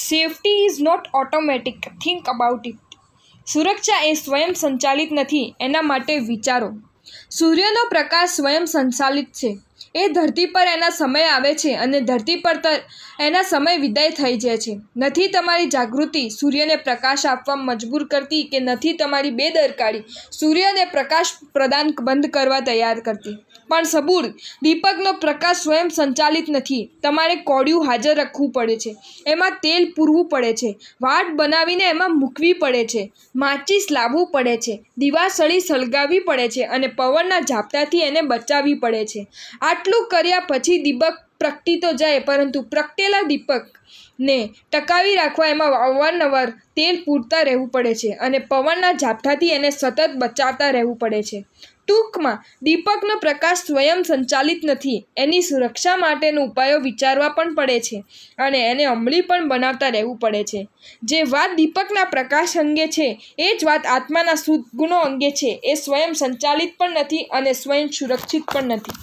safety is not automatic think about it સુરક્ષા એ સ્વયં સંચાલિત નથી એના માટે વિચારો સૂર્યનો પ્રકાશ સ્વયં સંચાલિત છે એ ધરતી પર એના સમય આવે છે અને ધરતી પર એના સમય વિદાય થઈ જાય છે નથી તમારી જાગૃતિ સૂર્યને પ્રકાશ આપવા મજબૂર કરતી કે નથી તમારી બેદરકારી સૂર્યને પ્રકાશ પ્રદાન બંધ કરવા તૈયાર કરતી પણ સબૂર દીપકનો પ્રકાશ સ્વયં સંચાલિત નથી તમારે કોડિયું હાજર રાખવું પડે છે એમાં તેલ પૂરવું પડે છે વાટ બનાવીને એમાં મૂકવી પડે છે માચીસ લાવવું પડે છે દિવાસળી સળગાવવી પડે છે અને પવનના ઝાપટાથી એને બચાવવી પડે છે આટલું કર્યા પછી દીપક પ્રગટી તો જાય પરંતુ પ્રગટેલા દીપકને ટકાવી રાખવા એમાં અવારનવાર તેલ પૂરતા રહેવું પડે છે અને પવનના ઝાપટાથી એને સતત બચાવતા રહેવું પડે છે ટૂંકમાં દીપકનો પ્રકાશ સ્વયં સંચાલિત નથી એની સુરક્ષા માટેનો ઉપાયો વિચારવા પણ પડે છે અને એને અમલી પણ બનાવતા રહેવું પડે છે જે વાત દીપકના પ્રકાશ અંગે છે એ જ વાત આત્માના સદગુણો અંગે છે એ સ્વયં સંચાલિત પણ નથી અને સ્વયં સુરક્ષિત પણ નથી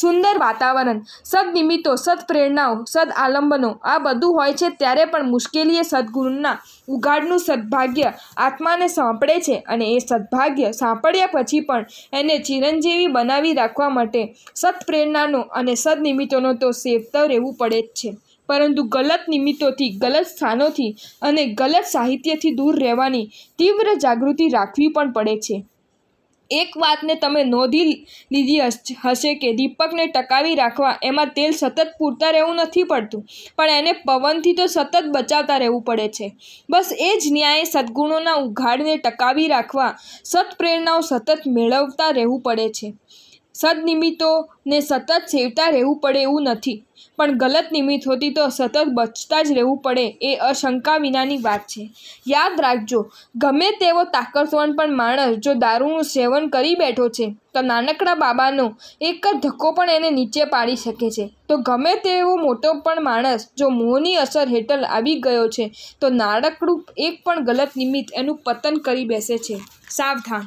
સુંદર વાતાવરણ સદનિમિત્તો સદપ્રેરણાઓ સદઆલંબનો આ બધું હોય છે ત્યારે પણ મુશ્કેલીએ સદગુણના ઉઘાડનું સદભાગ્ય આત્માને સાંપડે છે અને એ સદભાગ્ય સાંપડ્યા પછી પણ એને ચિરંજીવી બનાવી રાખવા માટે સદપ્રેરણાનો અને સદનિમિત્તોનો તો સેવતો રહેવું પડે જ છે પરંતુ ગલત નિમિત્તોથી ગલત સ્થાનોથી અને ગલત સાહિત્યથી દૂર રહેવાની તીવ્ર જાગૃતિ રાખવી પણ પડે છે એક વાતને તમે નોંધી લીધી હશે કે દીપકને ટકાવી રાખવા એમાં તેલ સતત પૂરતા રહેવું નથી પડતું પણ એને પવનથી તો સતત બચાવતા રહેવું પડે છે બસ એ જ ન્યાય સદ્ગુણોના ઉઘાડને ટકાવી રાખવા સત્પ્રેરણાઓ સતત મેળવતા રહેવું પડે છે સદનિમિત્તોને સતત સેવતા રહેવું પડે એવું નથી પણ ગલત નિમિત્ત હોતી તો સતત બચતા જ રહેવું પડે એ અશંકા વિનાની વાત છે યાદ રાખજો ગમે તેવો તાકતવાન પણ માણસ જો દારૂનું સેવન કરી બેઠો છે તો નાનકડા બાબાનો એક જ ધક્કો પણ એને નીચે પાડી શકે છે તો ગમે તેવો મોટો પણ માણસ જો મોહની અસર હેઠળ આવી ગયો છે તો નાનકડું એક પણ ગલત નિમિત્ત એનું પતન કરી બેસે છે સાવધાન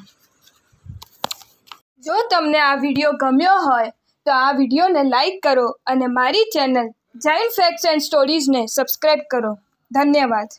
જો તમને આ વિડીયો ગમ્યો હોય તો આ વિડીયોને લાઈક કરો અને મારી ચેનલ જાઇન્ટ ફેક્ટ્સ એન્ડ સ્ટોરીઝને સબસ્ક્રાઈબ કરો ધન્યવાદ